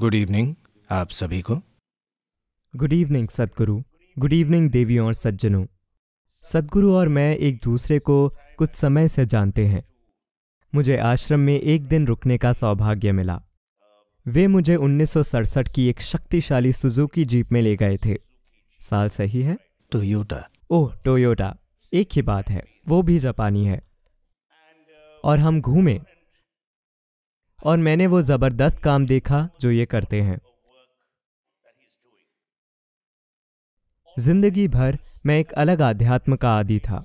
good evening आप सभी को good evening Sadhguru good evening देवियों और सज्जनों सदगुरु और मैं एक दूसरे को कुछ समय से जानते हैं मुझे आश्रम में एक दिन रुकने का सौभाग्य मिला वे मुझे उन्नीस की एक शक्तिशाली सुजुकी जीप में ले गए थे साल सही है टोयोटा ओह टोयोटा एक ही बात है वो भी जापानी है और हम घूमे और मैंने वो ज़बरदस्त काम देखा जो ये करते हैं जिंदगी भर मैं एक अलग आध्यात्म का आदि था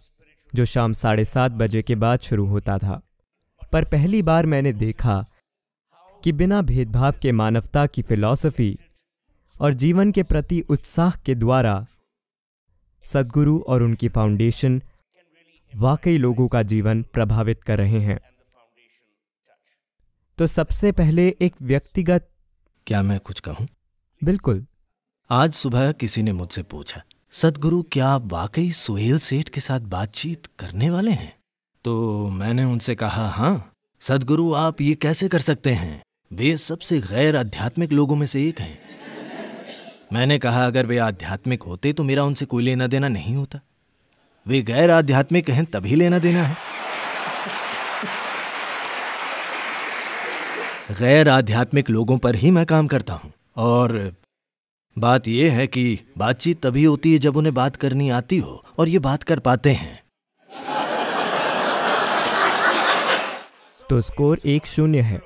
जो शाम साढ़े सात बजे के बाद शुरू होता था पर पहली बार मैंने देखा कि बिना भेदभाव के मानवता की फिलॉसफी और जीवन के प्रति उत्साह के द्वारा सदगुरु और उनकी फाउंडेशन वाकई लोगों का जीवन प्रभावित कर रहे हैं तो सबसे पहले एक व्यक्तिगत क्या मैं कुछ कहूँ बिल्कुल आज सुबह किसी ने मुझसे पूछा सदगुरु क्या आप वाकई सुहेल सेठ के साथ बातचीत करने वाले हैं तो मैंने उनसे कहा हाँ सदगुरु आप ये कैसे कर सकते हैं वे सबसे गैर आध्यात्मिक लोगों में से एक हैं मैंने कहा अगर वे आध्यात्मिक होते तो मेरा उनसे कोई लेना देना नहीं होता वे गैर आध्यात्मिक हैं तभी लेना देना है गैर आध्यात्मिक लोगों पर ही मैं काम करता हूँ और बात यह है कि बातचीत तभी होती है जब उन्हें बात करनी आती हो और ये बात कर पाते हैं तो स्कोर एक शून्य है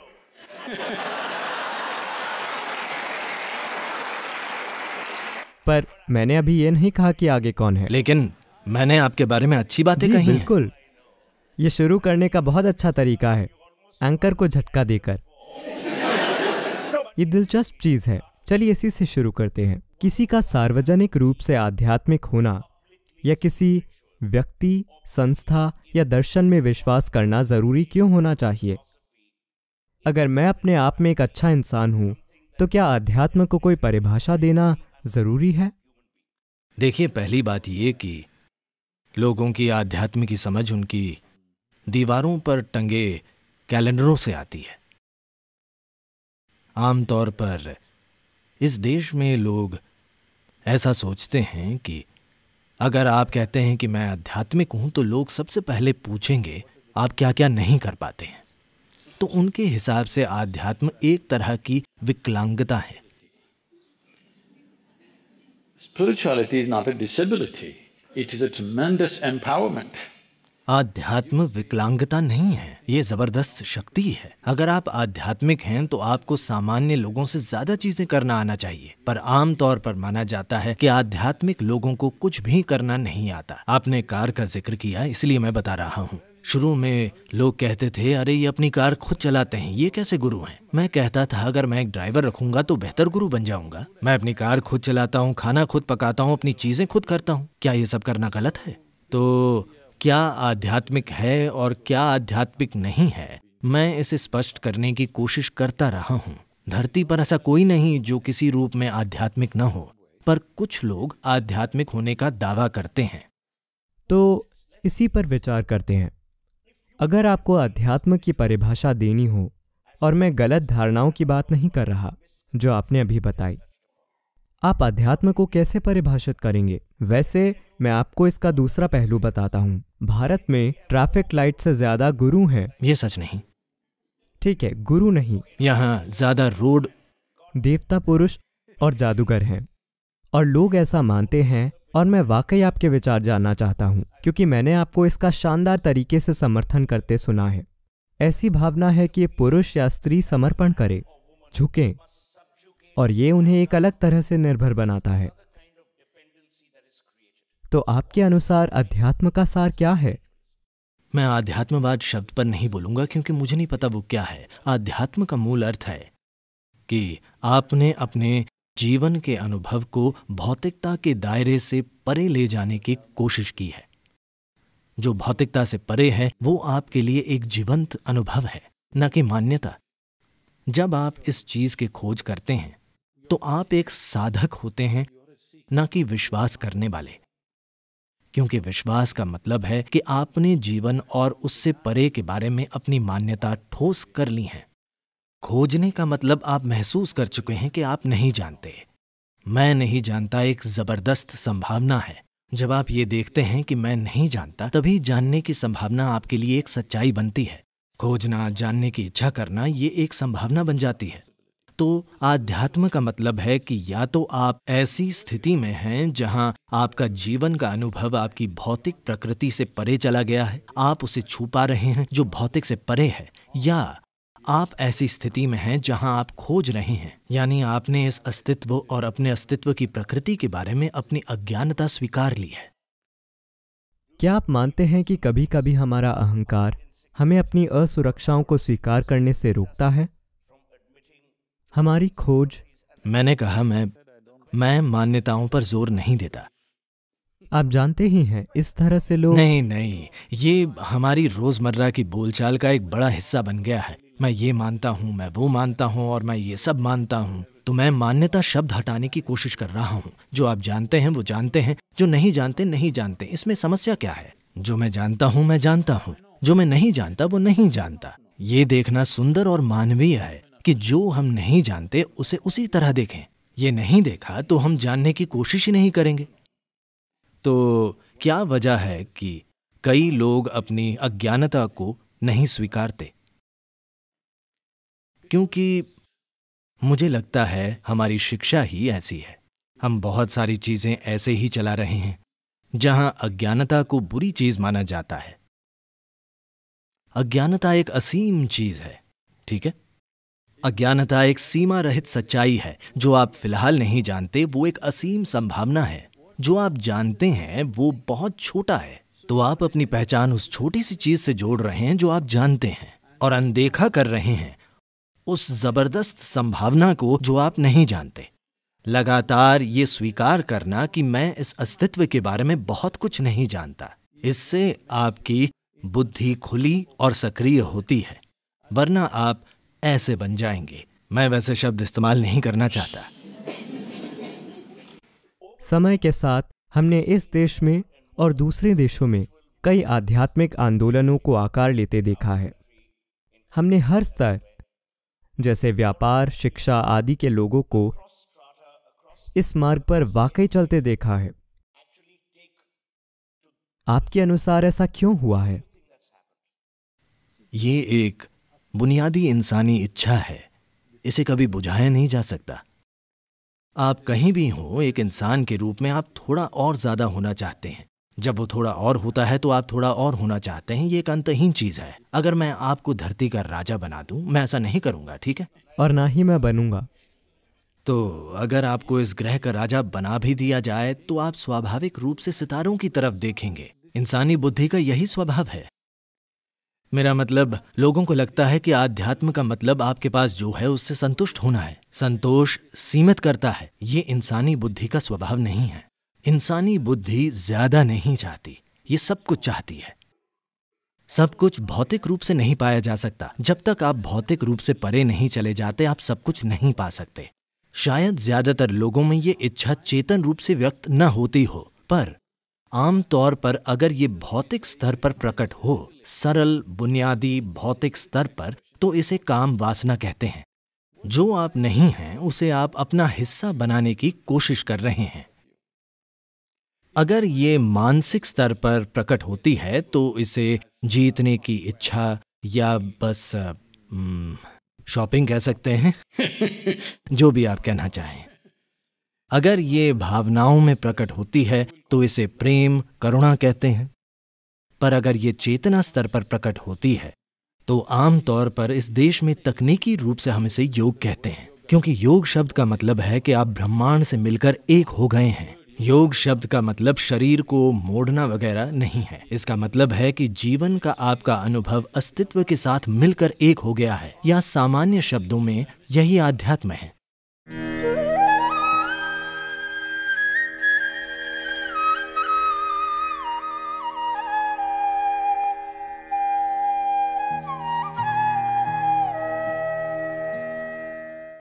पर मैंने अभी ये नहीं कहा कि आगे कौन है लेकिन मैंने आपके बारे में अच्छी बातें कही बिल्कुल ये शुरू करने का बहुत अच्छा तरीका है एंकर को झटका देकर ये दिलचस्प चीज है चलिए इसी से शुरू करते हैं किसी का सार्वजनिक रूप से आध्यात्मिक होना या किसी व्यक्ति संस्था या दर्शन में विश्वास करना जरूरी क्यों होना चाहिए अगर मैं अपने आप में एक अच्छा इंसान हूं तो क्या अध्यात्म को कोई परिभाषा देना जरूरी है देखिए पहली बात ये कि लोगों की आध्यात्म की समझ उनकी दीवारों पर टंगे कैलेंडरों से आती है आमतौर पर इस देश में लोग ऐसा सोचते हैं कि अगर आप कहते हैं कि मैं आध्यात्मिक हूं तो लोग सबसे पहले पूछेंगे आप क्या क्या नहीं कर पाते हैं तो उनके हिसाब से आध्यात्म एक तरह की विकलांगता है spirituality is not a disability it is a tremendous empowerment आध्यात्म विकलांगता नहीं है ये जबरदस्त शक्ति है अगर आप आध्यात्मिक हैं तो आपको सामान्य लोगों से ज्यादा चीजें करना आना चाहिए पर आम तौर पर माना जाता है कि आध्यात्मिक लोगों को कुछ भी करना नहीं आता आपने कार का जिक्र किया इसलिए मैं बता रहा हूँ शुरू में लोग कहते थे अरे ये अपनी कार खुद चलाते हैं ये कैसे गुरु हैं मैं कहता था अगर मैं एक ड्राइवर रखूंगा तो बेहतर गुरु बन जाऊंगा मैं अपनी कार खुद चलाता हूँ खाना खुद पकाता हूँ अपनी चीजें खुद करता हूँ क्या ये सब करना गलत है तो क्या आध्यात्मिक है और क्या आध्यात्मिक नहीं है मैं इसे स्पष्ट करने की कोशिश करता रहा हूँ धरती पर ऐसा कोई नहीं जो किसी रूप में आध्यात्मिक न हो पर कुछ लोग आध्यात्मिक होने का दावा करते हैं तो इसी पर विचार करते हैं अगर आपको अध्यात्म की परिभाषा देनी हो और मैं गलत धारणाओं की बात नहीं कर रहा जो आपने अभी बताई आप अध्यात्म को कैसे परिभाषित करेंगे वैसे मैं आपको इसका दूसरा पहलू बताता हूँ भारत में ट्रैफिक लाइट से ज्यादा गुरु है ये सच नहीं ठीक है गुरु नहीं यहाँ ज्यादा रोड देवता पुरुष और जादूगर हैं और लोग ऐसा मानते हैं और मैं वाकई आपके विचार जानना चाहता हूँ क्योंकि मैंने आपको इसका शानदार तरीके से समर्थन करते सुना है ऐसी भावना है कि पुरुष या स्त्री समर्पण करे झुकें और ये उन्हें एक अलग तरह से निर्भर बनाता है तो आपके अनुसार अध्यात्म का सार क्या है मैं आध्यात्मवाद शब्द पर नहीं बोलूंगा क्योंकि मुझे नहीं पता वो क्या है आध्यात्म का मूल अर्थ है कि आपने अपने जीवन के अनुभव को भौतिकता के दायरे से परे ले जाने की कोशिश की है जो भौतिकता से परे है वो आपके लिए एक जीवंत अनुभव है न कि मान्यता जब आप इस चीज की खोज करते हैं तो आप एक साधक होते हैं ना कि विश्वास करने वाले क्योंकि विश्वास का मतलब है कि आपने जीवन और उससे परे के बारे में अपनी मान्यता ठोस कर ली है खोजने का मतलब आप महसूस कर चुके हैं कि आप नहीं जानते मैं नहीं जानता एक जबरदस्त संभावना है जब आप ये देखते हैं कि मैं नहीं जानता तभी जानने की संभावना आपके लिए एक सच्चाई बनती है खोजना जानने की इच्छा करना ये एक संभावना बन जाती है तो आध्यात्म का मतलब है कि या तो आप ऐसी स्थिति में हैं जहां आपका जीवन का अनुभव आपकी भौतिक प्रकृति से परे चला गया है आप उसे छू पा रहे हैं जो भौतिक से परे है या आप ऐसी स्थिति में हैं जहां आप खोज रहे हैं यानी आपने इस अस्तित्व और अपने अस्तित्व की प्रकृति के बारे में अपनी अज्ञानता स्वीकार ली है क्या आप मानते हैं कि कभी कभी हमारा अहंकार हमें अपनी असुरक्षाओं को स्वीकार करने से रोकता है हमारी खोज मैंने कहा मैं मैं मान्यताओं पर जोर नहीं देता आप जानते ही हैं इस तरह से लोग नहीं नहीं ये हमारी रोजमर्रा की बोलचाल का एक बड़ा हिस्सा बन गया है मैं ये मानता हूँ मैं वो मानता हूँ और मैं ये सब मानता हूँ तो मैं मान्यता शब्द हटाने की कोशिश कर रहा हूँ जो आप जानते हैं वो जानते हैं जो नहीं जानते नहीं जानते इसमें समस्या क्या है जो मैं जानता हूँ मैं जानता हूँ जो मैं नहीं जानता वो नहीं जानता ये देखना सुंदर और मानवीय है कि जो हम नहीं जानते उसे उसी तरह देखें ये नहीं देखा तो हम जानने की कोशिश ही नहीं करेंगे तो क्या वजह है कि कई लोग अपनी अज्ञानता को नहीं स्वीकारते क्योंकि मुझे लगता है हमारी शिक्षा ही ऐसी है हम बहुत सारी चीजें ऐसे ही चला रहे हैं जहां अज्ञानता को बुरी चीज माना जाता है अज्ञानता एक असीम चीज है ठीक है अज्ञानता एक सीमा रहित सच्चाई है जो आप फिलहाल नहीं जानते वो एक असीम संभावना है जो आप जानते हैं वो बहुत छोटा है तो आप अपनी पहचान उस छोटी सी चीज से जोड़ रहे हैं जो आप जानते हैं और अनदेखा कर रहे हैं उस जबरदस्त संभावना को जो आप नहीं जानते लगातार ये स्वीकार करना कि मैं इस अस्तित्व के बारे में बहुत कुछ नहीं जानता इससे आपकी बुद्धि खुली और सक्रिय होती है वरना आप ऐसे बन जाएंगे मैं वैसे शब्द इस्तेमाल नहीं करना चाहता समय के साथ हमने इस देश में और दूसरे देशों में कई आध्यात्मिक आंदोलनों को आकार लेते देखा है हमने हर स्तर जैसे व्यापार शिक्षा आदि के लोगों को इस मार्ग पर वाकई चलते देखा है आपके अनुसार ऐसा क्यों हुआ है ये एक बुनियादी इंसानी इच्छा है इसे कभी बुझाया नहीं जा सकता आप कहीं भी हो एक इंसान के रूप में आप थोड़ा और ज़्यादा होना चाहते हैं जब वो थोड़ा और होता है तो आप थोड़ा और होना चाहते हैं ये एक अंतहीन चीज़ है अगर मैं आपको धरती का राजा बना दूं मैं ऐसा नहीं करूंगा ठीक है और ना ही मैं बनूंगा तो अगर आपको इस ग्रह का राजा बना भी दिया जाए तो आप स्वाभाविक रूप से सितारों की तरफ देखेंगे इंसानी बुद्धि का यही स्वभाव है मेरा मतलब लोगों को लगता है कि आध्यात्म का मतलब आपके पास जो है उससे संतुष्ट होना है संतोष सीमित करता है ये इंसानी बुद्धि का स्वभाव नहीं है इंसानी बुद्धि ज्यादा नहीं चाहती ये सब कुछ चाहती है सब कुछ भौतिक रूप से नहीं पाया जा सकता जब तक आप भौतिक रूप से परे नहीं चले जाते आप सब कुछ नहीं पा सकते शायद ज्यादातर लोगों में ये इच्छा चेतन रूप से व्यक्त न होती हो पर आमतौर पर अगर ये भौतिक स्तर पर प्रकट हो सरल बुनियादी भौतिक स्तर पर तो इसे काम वासना कहते हैं जो आप नहीं हैं उसे आप अपना हिस्सा बनाने की कोशिश कर रहे हैं अगर ये मानसिक स्तर पर प्रकट होती है तो इसे जीतने की इच्छा या बस शॉपिंग कह सकते हैं जो भी आप कहना चाहें अगर ये भावनाओं में प्रकट होती है तो इसे प्रेम करुणा कहते हैं पर अगर ये चेतना स्तर पर प्रकट होती है तो आमतौर पर इस देश में तकनीकी रूप से हम इसे योग कहते हैं क्योंकि योग शब्द का मतलब है कि आप ब्रह्मांड से मिलकर एक हो गए हैं योग शब्द का मतलब शरीर को मोड़ना वगैरह नहीं है इसका मतलब है कि जीवन का आपका अनुभव अस्तित्व के साथ मिलकर एक हो गया है या सामान्य शब्दों में यही आध्यात्म है